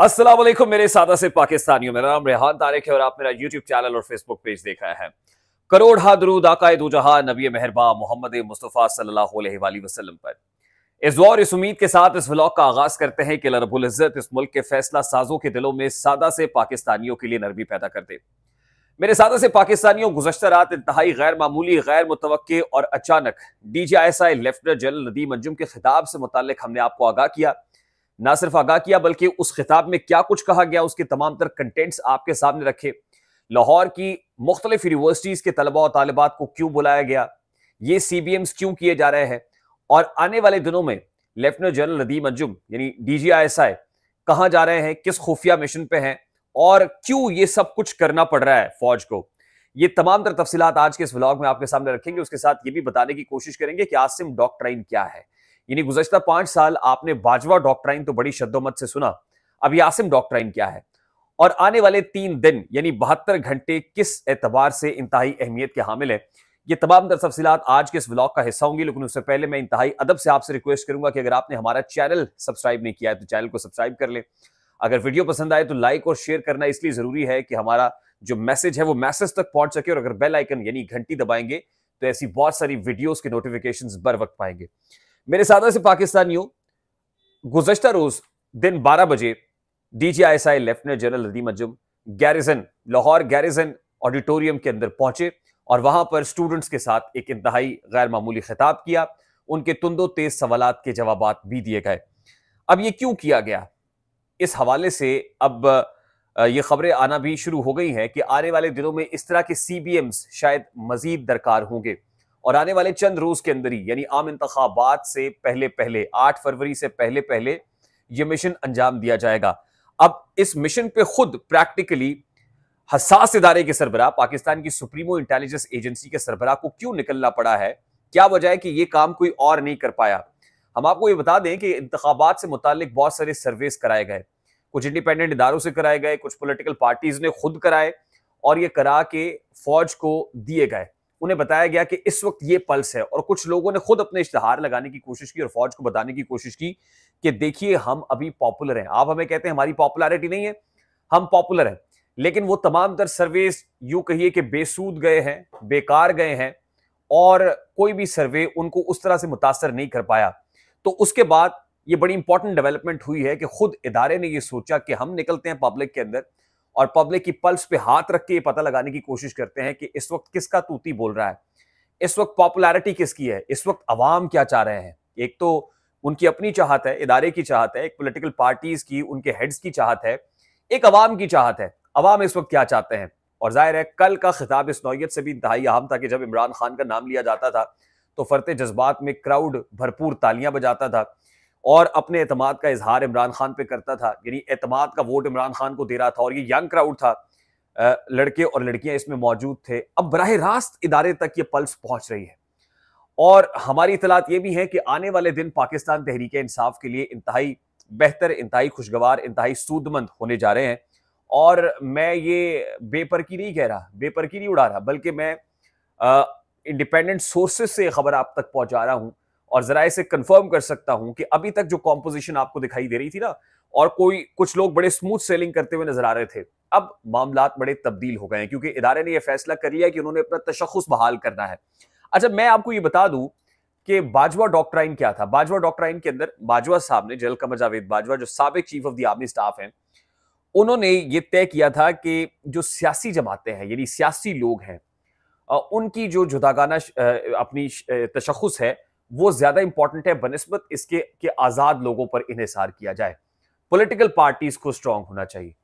असलम मेरे सादा से पाकिस्तानियों मेरा नाम रेहान तारिक है और आप मेरा यूट्यूब चैनल और फेसबुक पेज देख रहे हैं करोड़ हादरूद आकाए दो जहां नबी मेहरबा मोहम्मद मुस्तफ़ा सल्लल्लाहु अलैहि वसल्लम पर इस दौर इस उम्मीद के साथ इस व्लॉग का आगाज करते हैं कि रबुल इज़्ज़त इस मुल्क के फैसला साजों के दिलों में सादा से पाकिस्तानियों के लिए नरमी पैदा कर दे मेरे सादा से पाकिस्तानियों गुजशत रात इंतहाई गैर मामूली गैर मुतव और अचानक D G I S I lieutenant general Nadeem Anjum के खिताब से मुतल हमने आपको आगाह किया ना सिर्फ आगाह किया बल्कि उस खिताब में क्या कुछ कहा गया उसके तमाम तर कंटेंट्स आपके सामने रखे लाहौर की मुख्तलिफ यूनिवर्सिटीज़ के तलबा और तालबात को क्यों बुलाया गया ये सी बी एम्स क्यों किए जा रहे हैं और आने वाले दिनों में लेफ्टिनेंट जनरल नदीम अंजुम यानी डी जी आई एस आई कहाँ जा रहे हैं किस खुफिया मिशन पे हैं और क्यों ये सब कुछ करना पड़ रहा है फौज को ये तमाम तर तफसीत आज के इस ब्लॉग में आपके सामने रखेंगे उसके साथ ये भी बताने की कोशिश करेंगे कि आसिम डॉक्ट्राइन क्या है यानी गुजशत पांच साल आपने बाजवा डॉक्ट्राइन तो बड़ी शद्दोमत से सुना अब यासिम डॉक्ट्राइन क्या है और आने वाले तीन दिन यानी बहत्तर घंटे किस एतबार से इंतहाई अहमियत के हामिल है ये तमाम दर तफसीत आज के इस ब्लॉग का हिस्सा होंगी लेकिन उससे पहले मैं इंतहाई अदब से आपसे रिक्वेस्ट करूंगा कि अगर आपने हमारा चैनल सब्सक्राइब नहीं किया है तो चैनल को सब्सक्राइब कर ले अगर वीडियो पसंद आए तो लाइक और शेयर करना इसलिए जरूरी है कि हमारा जो मैसेज है वो मैसेज तक पहुंच सके और अगर बेल आइकन यानी घंटी दबाएंगे तो ऐसी बहुत सारी वीडियोस के नोटिफिकेशंस बर वक्त पाएंगे मेरे सादा से पाकिस्तानियों गुजशत रोज दिन 12 बजे डीजीआईएसआई लेफ्टिनेंट जनरल नदीम अजम गैरिजन लाहौर गैरिजन ऑडिटोरियम के अंदर पहुंचे और वहां पर स्टूडेंट्स के साथ एक इंतहाई गैर मामूली खिताब किया उनके तुंदो तेज सवाल के जवाब भी दिए गए अब ये क्यों किया गया इस हवाले से अब ये खबरें आना भी शुरू हो गई हैं कि आने वाले दिनों में इस तरह के सी बी एम्स शायद मजीद दरकार होंगे और आने वाले चंद रोज के अंदर ही यानी आम इंतबात से पहले पहले आठ फरवरी से पहले पहले यह मिशन अंजाम दिया जाएगा अब इस मिशन पे खुद प्रैक्टिकली हसास इदारे के सरबरा पाकिस्तान की सुप्रीमो इंटेलिजेंस एजेंसी के सरबरा को क्यों निकलना पड़ा है क्या वजह है कि यह काम कोई और नहीं कर पाया हम आपको ये बता दें कि इंतबात से मुतालिक बहुत सारे सर्वेस कराए गए कुछ इंडिपेंडेंट इदारों से कराए गए कुछ पोलिटिकल पार्टीज ने खुद कराए और ये करा के फौज को दिए गए उन्हें बताया गया कि इस वक्त ये पल्स है और कुछ लोगों ने खुद अपने इश्तहार लगाने की कोशिश की और फौज को बताने की कोशिश की कि देखिए हम अभी पॉपुलर हैं आप हमें कहते हैं हमारी पॉपुलरिटी नहीं है हम पॉपुलर हैं लेकिन वो तमाम तर सर्वे यूं कहिए कि बेसूद गए हैं बेकार गए हैं और कोई भी सर्वे उनको उस तरह से मुतासर नहीं कर पाया तो उसके बाद ये बड़ी इंपॉर्टेंट डेवलपमेंट हुई है कि खुद इदारे ने ये सोचा कि हम निकलते हैं पब्लिक के अंदर और पब्लिक की पल्स पे हाथ रख के ये पता लगाने की कोशिश करते हैं कि इस वक्त किसका तूती बोल रहा है इस वक्त पॉपुलैरिटी किसकी है इस वक्त अवाम क्या चाह रहे हैं एक तो उनकी अपनी चाहत है इदारे की चाहत है एक पोलिटिकल पार्टीज की उनके हेड्स की चाहत है एक अवाम की चाहत है अवाम इस वक्त क्या चाहते हैं और जाहिर है कल का खिताब इस नौत से भी इंतहाई अहम था कि जब इमरान खान का नाम लिया जाता था तो फरते जज्बात में क्राउड भरपूर तालियां बजाता था और अपने अतमाद का इजहार इमरान खान पे करता था यानी अतमाद का वोट इमरान खान को दे रहा था और ये यंग क्राउड था लड़के और लड़कियां इसमें मौजूद थे अब बरह रास्त इदारे तक ये पल्स पहुंच रही है और हमारी इतलात ये भी है कि आने वाले दिन पाकिस्तान तहरीक इंसाफ के लिए इंतहाई बेहतर इंतहाई खुशगवार इंतहाई सूदमंद होने जा रहे हैं और मैं ये बेपरकी नहीं कह रहा बेपरकी नहीं उड़ा रहा बल्कि मैं इंडिपेंडेंट सोर्सेस से खबर आप तक पहुंचा रहा हूं और जरा इसे कंफर्म कर सकता हूं कि अभी तक जो कॉम्पोजिशन आपको दिखाई दे रही थी ना और कोई कुछ लोग बड़े स्मूथ सेलिंग करते हुए नजर आ रहे थे अब मामला बड़े तब्दील हो गए हैं क्योंकि इदारे ने यह फैसला कर लिया कि उन्होंने अपना तशखस बहाल करना है अच्छा मैं आपको ये बता दूं कि बाजवा डॉक्ट्राइन क्या था बाजवा डॉक्ट्राइन के अंदर बाजवा साहब ने जल कमर जावेद बाजवा जो सबक chief of the army staff हैं उन्होंने ये तय किया था कि जो सियासी जमातें हैं यानी सियासी लोग हैं उनकी जो जुदागाना अपनी तशखस है वो ज्यादा इंपॉर्टेंट है बनस्बत इसके के आजाद लोगों पर इहिसार किया जाए पॉलिटिकल पार्टीज को स्ट्रांग होना चाहिए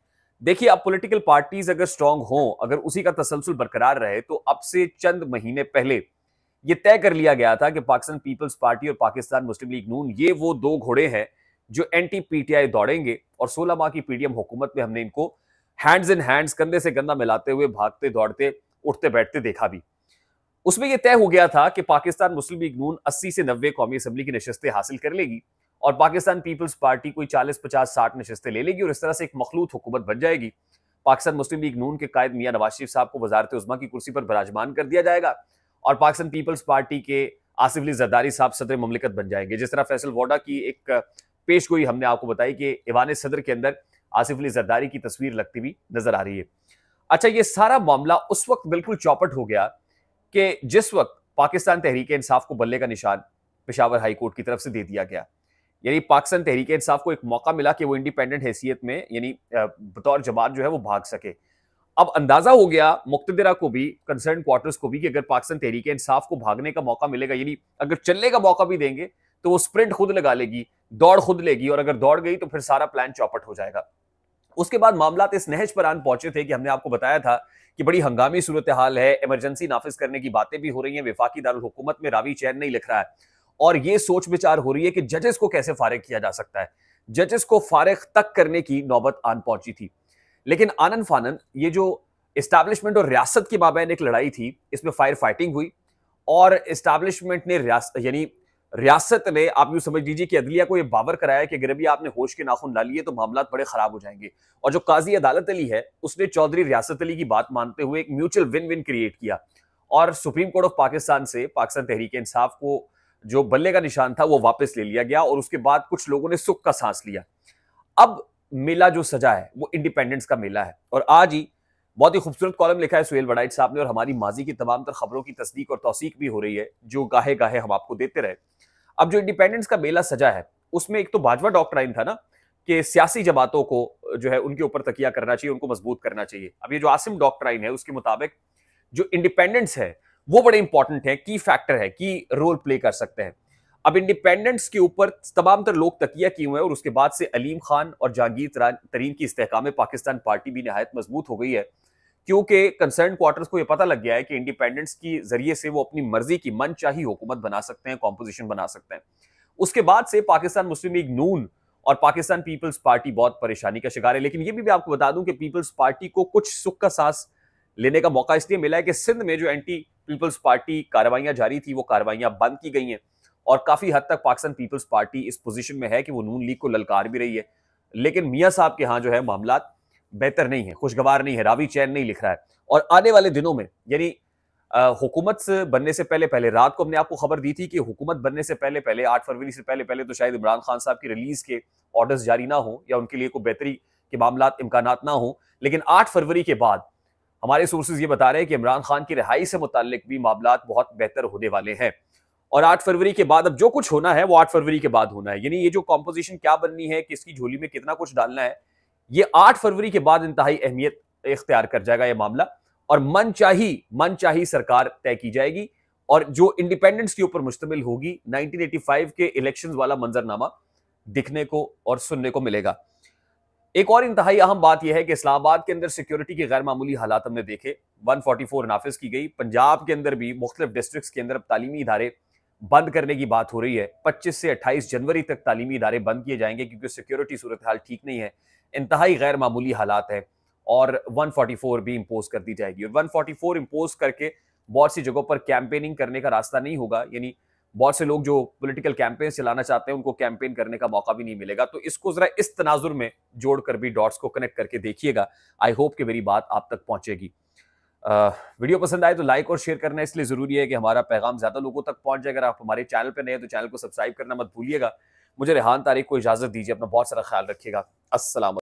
देखिए अब पॉलिटिकल पार्टीज अगर स्ट्रांग हो अगर उसी का तसलसल बरकरार रहे तो अब से चंद महीने पहले ये तय कर लिया गया था कि पाकिस्तान पीपल्स पार्टी और पाकिस्तान मुस्लिम लीग नून ये वो दो घोड़े हैं जो एंटी पीटीआई दौड़ेंगे और 16 माह की पीडीएम हुकूमत में हमने इनको हैंड्स इन हैंड्स कंधे से कंधा मिलाते हुए भागते दौड़ते उठते बैठते देखा भी उसमें यह तय हो गया था कि पाकिस्तान मुस्लिम लीग नून अस्सी से नब्बे कौमी असम्बली की नशस्तें हासिल कर लेगी और पाकिस्तान पीपल्स पार्टी कोई चालीस पचास साठ नशस्तें ले लेगी और इस तरह से एक मखलूत हुकूमत बन जाएगी पाकिस्तान मुस्लिम लीग नून के कायद मियाँ नवाज शरीफ साहब को वजारत उजमा की कुर्सी पर बराजमान कर दिया जाएगा और पाकिस्तान पीपल्स पार्टी के आसिफ अली जरदारी साहब सदर ममलिकत बन जाएंगे जिस तरह फैसल वोडा की एक पेश गोई हमने आपको बताई कि ईवान सदर के अंदर आसिफ अली जरदारी की तस्वीर लगती हुई नजर आ रही है अच्छा ये सारा मामला उस वक्त बिल्कुल चौपट हो गया कि जिस वक्त पाकिस्तान तहरीक इंसाफ को बल्ले का निशान पेशावर हाई कोर्ट की तरफ से दे दिया गया यानी पाकिस्तान तहरीक इंसाफ को एक मौका मिला कि वो इंडिपेंडेंट हैसियत में यानी बतौर जमात जो है वो भाग सके अब अंदाजा हो गया मुख्तरा को भी कंसर्न क्वार्टर्स को भी कि अगर पाकिस्तान तहरीक इंसाफ को भागने का मौका मिलेगा यानी अगर चलने का मौका भी देंगे तो वो स्प्रिंट खुद लगा लेगी दौड़ खुद लेगी और अगर दौड़ गई तो फिर सारा प्लान चौपट हो जाएगा उसके बाद मामला इस नहज पर आन पहुंचे थे कि हमने आपको बताया था कि बड़ी हंगामी सूरत हाल है इमरजेंसी नाफिज करने की बातें भी हो रही हैं विफाकी दारकूमत में रावी चैन नहीं लिख रहा है और ये सोच विचार हो रही है कि जजेस को कैसे फारिग किया जा सकता है जजेस को फारिग तक करने की नौबत आन पहुंची थी लेकिन आनंद फानंद ये जो इस्टेब्लिशमेंट और रियासत के माबैन एक लड़ाई थी इसमें फायर फाइटिंग हुई और इस्टेब्लिशमेंट ने यानी रियासत ने आप यूं समझ लीजिए कि अदलिया को यह बावर कराया कि अगर अभी आपने होश के नाखून ला लिए तो मामला बड़े खराब हो जाएंगे और जो काजी अदालत अली है उसने चौधरी रियासत अली की बात मानते हुए एक म्यूचुअल विन विन क्रिएट किया और सुप्रीम कोर्ट ऑफ पाकिस्तान से पाकिस्तान तहरीक इंसाफ को जो बल्ले का निशान था वो वापस ले लिया गया और उसके बाद कुछ लोगों ने सुख का सांस लिया अब मेला जो सजा है वो इंडिपेंडेंस का मेला है और आज ही बहुत ही खूबसूरत कॉलम लिखा है सुहेल वडाइट साहब ने और हमारी माजी की तमाम तर खबरों की तस्दीक और तोसीक भी हो रही है जो गाहे गाहे हम आपको देते रहे अब जो इंडिपेंडेंस का मेला सजा है उसमें एक तो भाजपा आइन था ना कि सियासी जमातों को जो है उनके ऊपर तकिया करना चाहिए उनको मजबूत करना चाहिए अब ये जो आसिम आइन है उसके मुताबिक जो इंडिपेंडेंस है वो बड़े इंपॉर्टेंट है की फैक्टर है की रोल प्ले कर सकते हैं अब इंडिपेंडेंस के ऊपर तमाम तर लोग तकिया किए हुए हैं और उसके बाद से अलीम खान और जहांगीर तरीन की इस्तेकाम पाकिस्तान पार्टी भी नहायत मजबूत हो गई है क्योंकि कंसर्न क्वार्टर्स को यह पता लग गया है कि इंडिपेंडेंस की जरिए से वो अपनी मर्जी की मन चाहिए हुकूमत बना सकते हैं कॉम्पोजिशन बना सकते हैं उसके बाद से पाकिस्तान मुस्लिम लीग नून और पाकिस्तान पीपल्स पार्टी बहुत परेशानी का शिकार है लेकिन ये भी मैं आपको बता दूं कि पीपल्स पार्टी को कुछ सुख का सांस लेने का मौका इसलिए मिला है कि सिंध में जो एंटी पीपल्स पार्टी कार्रवाइयां जारी थी वो कार्रवाइयां बंद की गई हैं और काफी हद तक पाकिस्तान पीपल्स पार्टी इस पोजीशन में है कि वो नून लीग को ललकार भी रही है लेकिन मियाँ साहब के यहाँ जो है मामला बेहतर नहीं है खुशगवार नहीं है रावी चैन नहीं लिख रहा है और आने वाले दिनों में यानी हुकूमत बनने से पहले पहले रात को हमने आपको खबर दी थी कि हुकूमत बनने से पहले पहले आठ फरवरी से पहले पहले तो शायद इमरान खान साहब की रिलीज के ऑर्डर्स जारी ना हो या उनके लिए कोई बेहतरी के मामला इम्कान ना हो लेकिन आठ फरवरी के बाद हमारे सोर्सेज ये बता रहे हैं कि इमरान खान की रिहाई से मुतल भी मामला बहुत बेहतर होने वाले हैं और आठ फरवरी के बाद अब जो कुछ होना है वो आठ फरवरी के बाद होना है यानी ये जो कॉम्पोजिशन क्या बननी है किसकी झोली में कितना कुछ डालना है ये आठ फरवरी के बाद इंतहाई अहमियत इख्तियार कर जाएगा यह मामला और मन चाही मन चाही सरकार तय की जाएगी और जो इंडिपेंडेंस के ऊपर मुश्तमिल होगी 1985 के इलेक्शन वाला मंजरनामा दिखने को और सुनने को मिलेगा एक और इंतहाई अहम बात यह है कि इस्लामाबाद के अंदर सिक्योरिटी के गैर मामूली हालात हमने देखे 144 नाफिज की गई पंजाब के अंदर भी मुख्तलिफ डिस्ट्रिक्ट के अंदर अब तालीमी इदारे बंद करने की बात हो रही है 25 से 28 जनवरी तक तालीमी इदारे बंद किए जाएंगे क्योंकि सिक्योरिटी सूरत हाल ठीक नहीं है इंतहाई गैर मामूली हालात है और 144 भी इम्पोज कर दी जाएगी और 144 इम्पोज करके बहुत सी जगहों पर कैंपेनिंग करने का रास्ता नहीं होगा यानी बहुत से लोग जो पोलिटिकल कैंपेन चलाना चाहते हैं उनको कैंपेन करने का मौका भी नहीं मिलेगा तो इसको जरा इस तनाजुर में जोड़कर भी डॉट्स को कनेक्ट करके देखिएगा आई होप कि मेरी बात आप तक पहुंचेगी वीडियो पसंद आए तो लाइक और शेयर करना इसलिए ज़रूरी है कि हमारा पैगाम ज़्यादा लोगों तक पहुंच जाए अगर आप हमारे चैनल पर नए तो चैनल को सब्सक्राइब करना मत भूलिएगा मुझे रेहान तारीख को इजाज़त दीजिए अपना बहुत सारा ख्याल रखिएगा असल